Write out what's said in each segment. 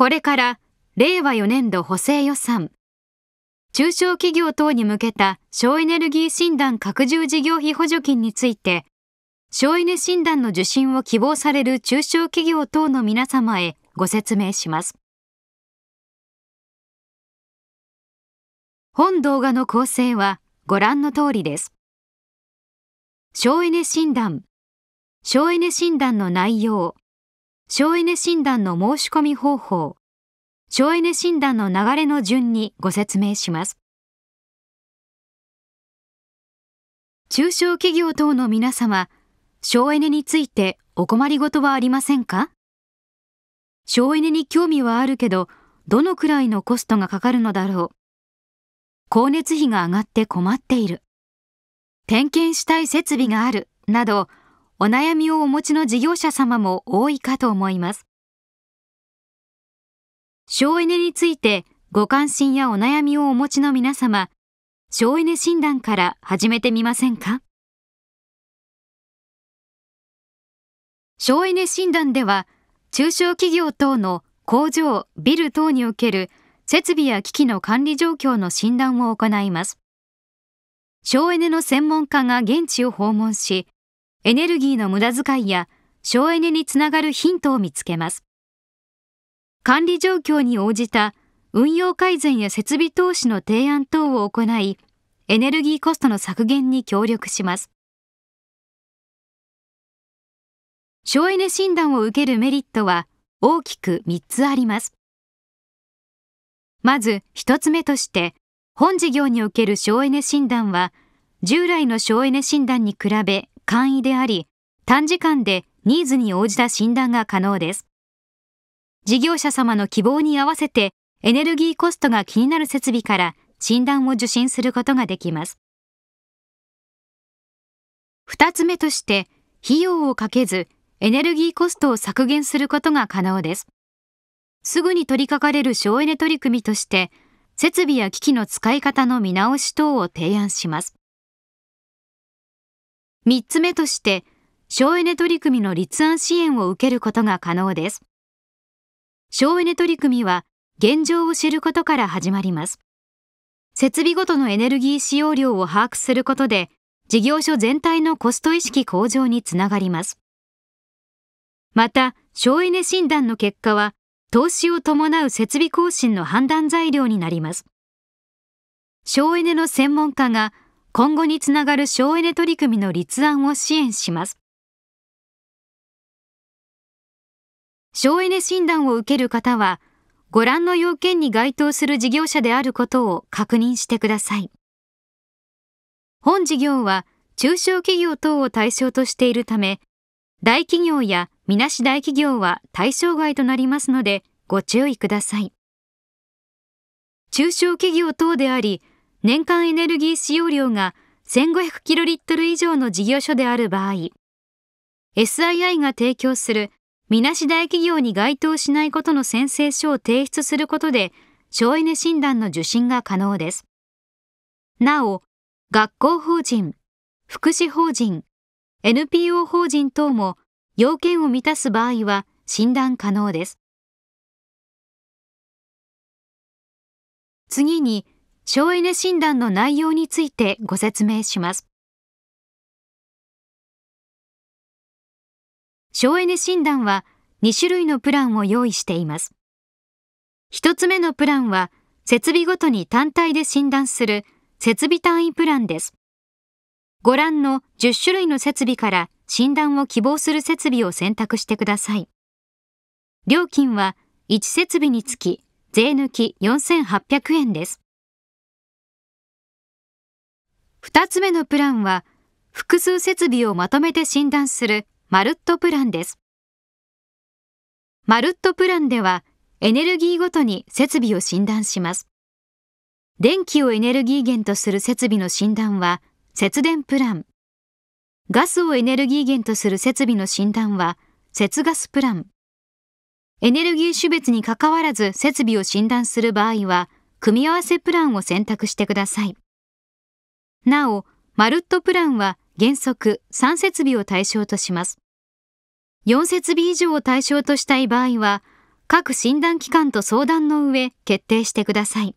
これから令和4年度補正予算、中小企業等に向けた省エネルギー診断拡充事業費補助金について、省エネ診断の受診を希望される中小企業等の皆様へご説明します。本動画の構成はご覧の通りです。省エネ診断、省エネ診断の内容、省エネ診断の申し込み方法、省エネ診断の流れの順にご説明します。中小企業等の皆様、省エネについてお困りごとはありませんか省エネに興味はあるけど、どのくらいのコストがかかるのだろう。光熱費が上がって困っている。点検したい設備がある、など、お悩みをお持ちの事業者様も多いかと思います。省エネについてご関心やお悩みをお持ちの皆様、省エネ診断から始めてみませんか省エネ診断では、中小企業等の工場、ビル等における設備や機器の管理状況の診断を行います。省エネの専門家が現地を訪問し、エネルギーの無駄遣いや省エネにつながるヒントを見つけます。管理状況に応じた運用改善や設備投資の提案等を行い、エネルギーコストの削減に協力します。省エネ診断を受けるメリットは大きく3つあります。まず1つ目として、本事業における省エネ診断は、従来の省エネ診断に比べ簡易であり、短時間でニーズに応じた診断が可能です。事業者様の希望に合わせてエネルギーコストが気になる設備から診断を受診することができます。二つ目として、費用をかけずエネルギーコストを削減することが可能です。すぐに取り掛かれる省エネ取り組みとして、設備や機器の使い方の見直し等を提案します。3つ目として、省エネ取り組みの立案支援を受けることが可能です。省エネ取り組みは、現状を知ることから始まります。設備ごとのエネルギー使用量を把握することで、事業所全体のコスト意識向上につながります。また、省エネ診断の結果は、投資を伴う設備更新の判断材料になります。省エネの専門家が今後につながる省エネ取り組みの立案を支援します。省エネ診断を受ける方は、ご覧の要件に該当する事業者であることを確認してください。本事業は中小企業等を対象としているため、大企業やみなし大企業は対象外となりますので、ご注意ください。中小企業等であり、年間エネルギー使用量が 1500kl 以上の事業所である場合、SII が提供するみなし大企業に該当しないことの宣誓書を提出することで省エネ診断の受診が可能です。なお、学校法人、福祉法人、NPO 法人等も要件を満たす場合は診断可能です。次に、省エネ診断の内容についてご説明します。省エネ診断は2種類のプランを用意しています。1つ目のプランは設備ごとに単体で診断する設備単位プランです。ご覧の10種類の設備から診断を希望する設備を選択してください。料金は1設備につき税抜き4800円です。2つ目のプランは複数設備をまとめて診断するマルットプランです。マルットプランではエネルギーごとに設備を診断します。電気をエネルギー源とする設備の診断は節電プラン。ガスをエネルギー源とする設備の診断は節ガスプラン。エネルギー種別にかかわらず設備を診断する場合は組み合わせプランを選択してください。なお、マルットプランは原則3設備を対象とします。4設備以上を対象としたい場合は、各診断機関と相談の上決定してください。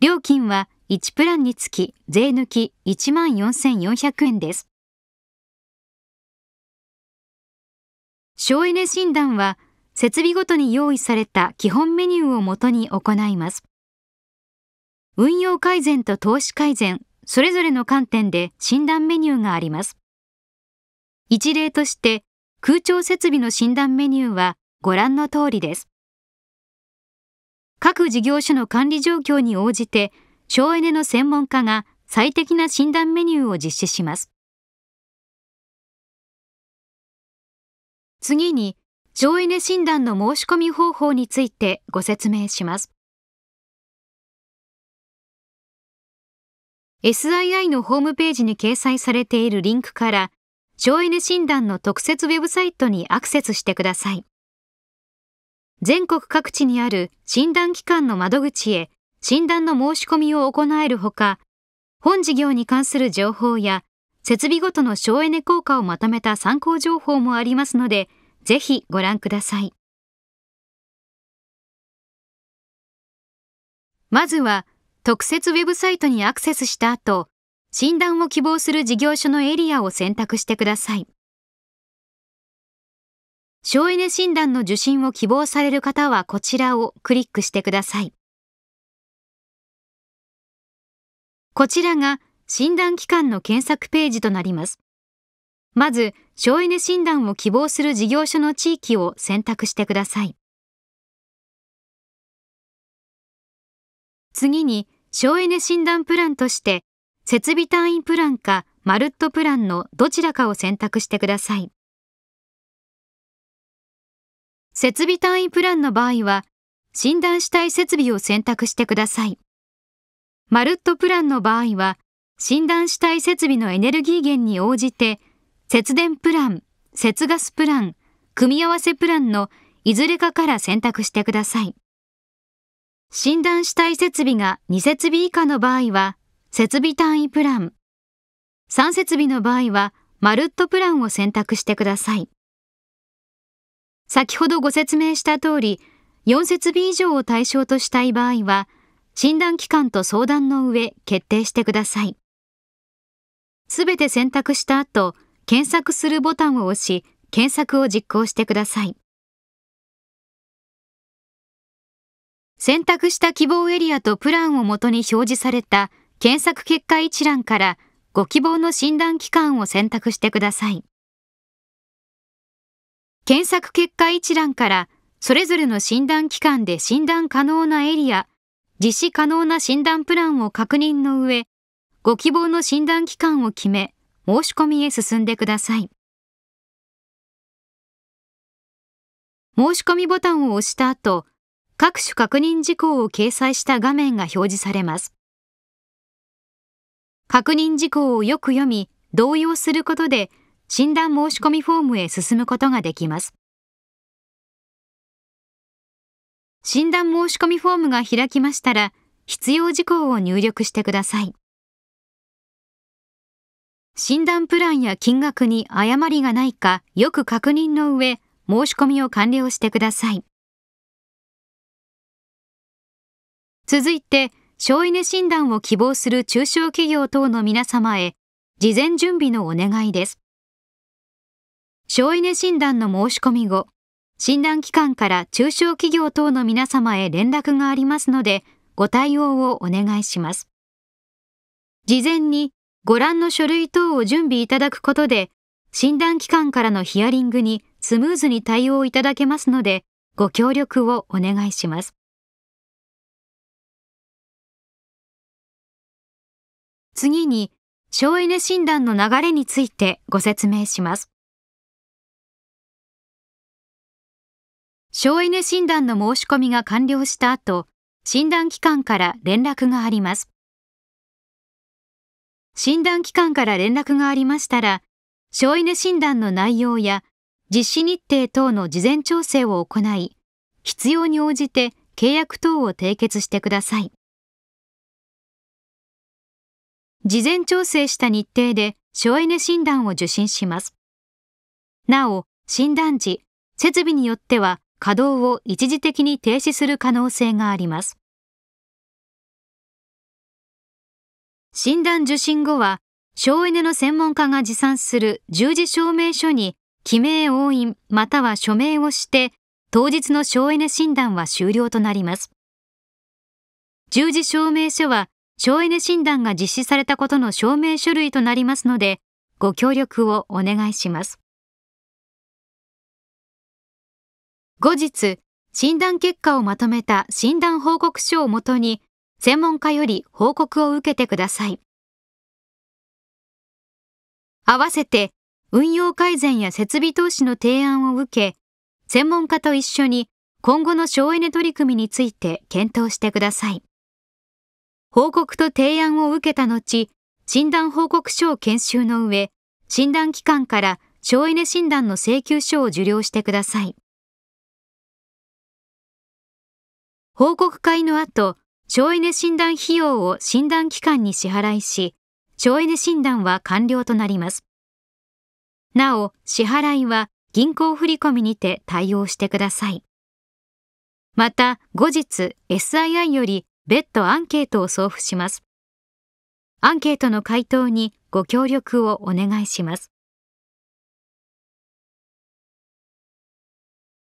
料金は1プランにつき税抜き14,400円です。省エネ診断は設備ごとに用意された基本メニューをもとに行います。運用改善と投資改善、それぞれの観点で診断メニューがあります。一例として、空調設備の診断メニューはご覧の通りです。各事業所の管理状況に応じて、省エネの専門家が最適な診断メニューを実施します。次に、省エネ診断の申し込み方法についてご説明します。SII のホームページに掲載されているリンクから省エネ診断の特設ウェブサイトにアクセスしてください。全国各地にある診断機関の窓口へ診断の申し込みを行えるほか、本事業に関する情報や設備ごとの省エネ効果をまとめた参考情報もありますので、ぜひご覧ください。まずは、特設ウェブサイトにアクセスした後、診断を希望する事業所のエリアを選択してください。省エネ診断の受診を希望される方はこちらをクリックしてください。こちらが診断機関の検索ページとなります。まず、省エネ診断を希望する事業所の地域を選択してください。次に、省エネ診断プランとして、設備単位プランかマルットプランのどちらかを選択してください。設備単位プランの場合は、診断したい設備を選択してください。マルットプランの場合は、診断したい設備のエネルギー源に応じて、節電プラン、節ガスプラン、組み合わせプランのいずれかから選択してください。診断したい設備が2設備以下の場合は、設備単位プラン。3設備の場合は、マルットプランを選択してください。先ほどご説明した通り、4設備以上を対象としたい場合は、診断期間と相談の上、決定してください。すべて選択した後、検索するボタンを押し、検索を実行してください。選択した希望エリアとプランをもとに表示された検索結果一覧からご希望の診断期間を選択してください。検索結果一覧からそれぞれの診断期間で診断可能なエリア、実施可能な診断プランを確認の上、ご希望の診断期間を決め、申し込みへ進んでください。申し込みボタンを押した後、各種確認事項を掲載した画面が表示されます。確認事項をよく読み、動揺することで診断申込フォームへ進むことができます。診断申込フォームが開きましたら、必要事項を入力してください。診断プランや金額に誤りがないかよく確認の上、申し込みを完了してください。続いて、省エネ診断を希望する中小企業等の皆様へ、事前準備のお願いです。省エネ診断の申し込み後、診断機関から中小企業等の皆様へ連絡がありますので、ご対応をお願いします。事前にご覧の書類等を準備いただくことで、診断機関からのヒアリングにスムーズに対応いただけますので、ご協力をお願いします。次に、省エネ診断の流れについてご説明します。省エネ診断の申し込みが完了した後、診断機関から連絡があります。診断機関から連絡がありましたら、省エネ診断の内容や実施日程等の事前調整を行い、必要に応じて契約等を締結してください。事前調整した日程で省エネ診断を受診します。なお、診断時、設備によっては稼働を一時的に停止する可能性があります。診断受診後は、省エネの専門家が持参する従事証明書に記名押印または署名をして当日の省エネ診断は終了となります。従事証明書は省エネ診断が実施されたことの証明書類となりますので、ご協力をお願いします。後日、診断結果をまとめた診断報告書をもとに、専門家より報告を受けてください。合わせて、運用改善や設備投資の提案を受け、専門家と一緒に今後の省エネ取り組みについて検討してください。報告と提案を受けた後、診断報告書を研修の上、診断機関から省エネ診断の請求書を受領してください。報告会の後、省エネ診断費用を診断機関に支払いし、省エネ診断は完了となります。なお、支払いは銀行振込にて対応してください。また、後日、SII より別途アンケートを送付しますアンケートの回答にご協力をお願いします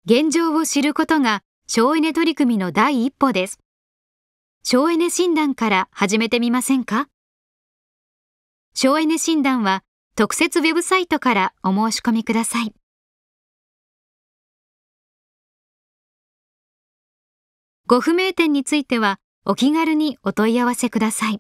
現状を知ることが省エネ取り組みの第一歩です省エネ診断から始めてみませんか省エネ診断は特設ウェブサイトからお申し込みくださいご不明点についてはお気軽にお問い合わせください。